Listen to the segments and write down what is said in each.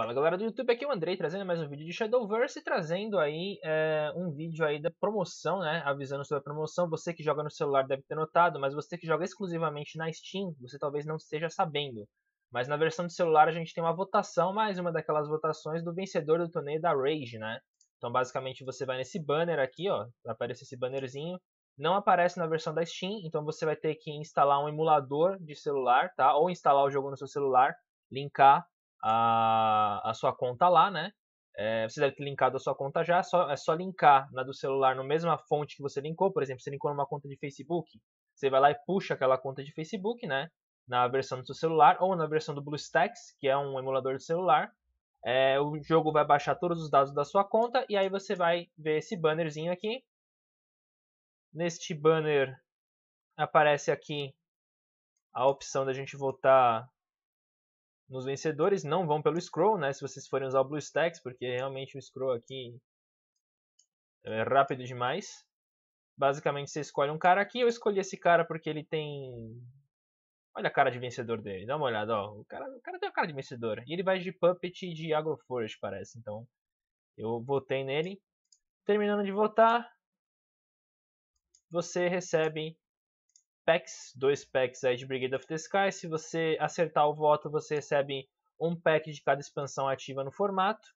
Fala galera do YouTube, aqui é o Andrei trazendo mais um vídeo de Shadowverse e trazendo aí é, um vídeo aí da promoção, né? Avisando sobre a promoção, você que joga no celular deve ter notado, mas você que joga exclusivamente na Steam, você talvez não esteja sabendo. Mas na versão de celular a gente tem uma votação, mais uma daquelas votações do vencedor do torneio da Rage, né? Então basicamente você vai nesse banner aqui, ó, vai aparecer esse bannerzinho, não aparece na versão da Steam, então você vai ter que instalar um emulador de celular, tá? Ou instalar o jogo no seu celular, linkar a, a sua conta lá, né? É, você deve ter linkado a sua conta já, é só, é só linkar na do celular na mesma fonte que você linkou, por exemplo, você linkou numa conta de Facebook, você vai lá e puxa aquela conta de Facebook, né? Na versão do seu celular ou na versão do BlueStacks, que é um emulador de celular. É, o jogo vai baixar todos os dados da sua conta e aí você vai ver esse bannerzinho aqui. Neste banner aparece aqui a opção da gente voltar nos vencedores, não vão pelo scroll, né? Se vocês forem usar o BlueStacks, porque realmente o scroll aqui é rápido demais. Basicamente você escolhe um cara aqui, eu escolhi esse cara porque ele tem... Olha a cara de vencedor dele, dá uma olhada, ó. O cara, o cara tem a cara de vencedor. E ele vai de Puppet e de Agroforest, parece. Então, eu votei nele. Terminando de votar, você recebe packs, dois packs aí de Brigade of the Sky. Se você acertar o voto, você recebe um pack de cada expansão ativa no formato.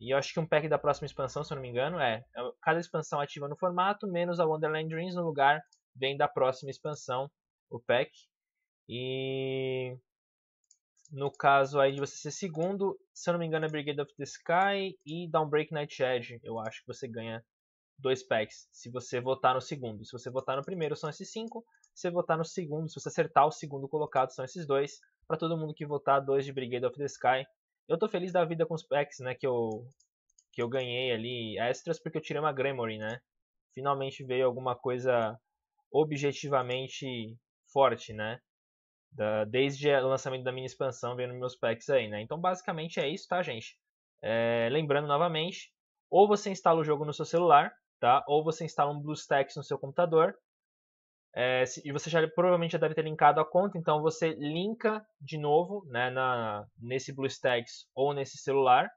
E eu acho que um pack da próxima expansão, se eu não me engano, é, é cada expansão ativa no formato, menos a Wonderland Dreams no lugar, vem da próxima expansão, o pack. E no caso aí de você ser segundo, se eu não me engano é Brigade of the Sky e Downbreak Night Edge, eu acho que você ganha dois packs se você votar no segundo. Se você votar no primeiro, são esses cinco. Se você votar no segundo, se você acertar o segundo colocado, são esses dois. Para todo mundo que votar, dois de Brigade of the Sky. Eu tô feliz da vida com os packs, né, que eu, que eu ganhei ali extras, porque eu tirei uma Gremory, né. Finalmente veio alguma coisa objetivamente forte, né. Da, desde o lançamento da minha expansão, vendo meus packs aí, né. Então, basicamente é isso, tá, gente? É, lembrando novamente, ou você instala o jogo no seu celular, tá? Ou você instala um BlueStacks no seu computador, é, e você já provavelmente já deve ter linkado a conta, então você linka de novo né, na, nesse BlueStacks ou nesse celular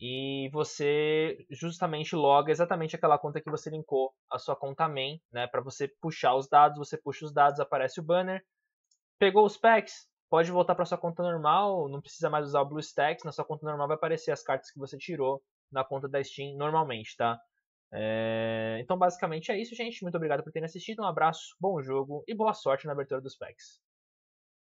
e você justamente loga exatamente aquela conta que você linkou a sua conta main, né, para você puxar os dados, você puxa os dados, aparece o banner, pegou os packs, pode voltar para sua conta normal, não precisa mais usar o BlueStacks, na sua conta normal vai aparecer as cartas que você tirou na conta da Steam normalmente, tá? É, então, basicamente é isso, gente. Muito obrigado por terem assistido. Um abraço, bom jogo e boa sorte na abertura dos packs.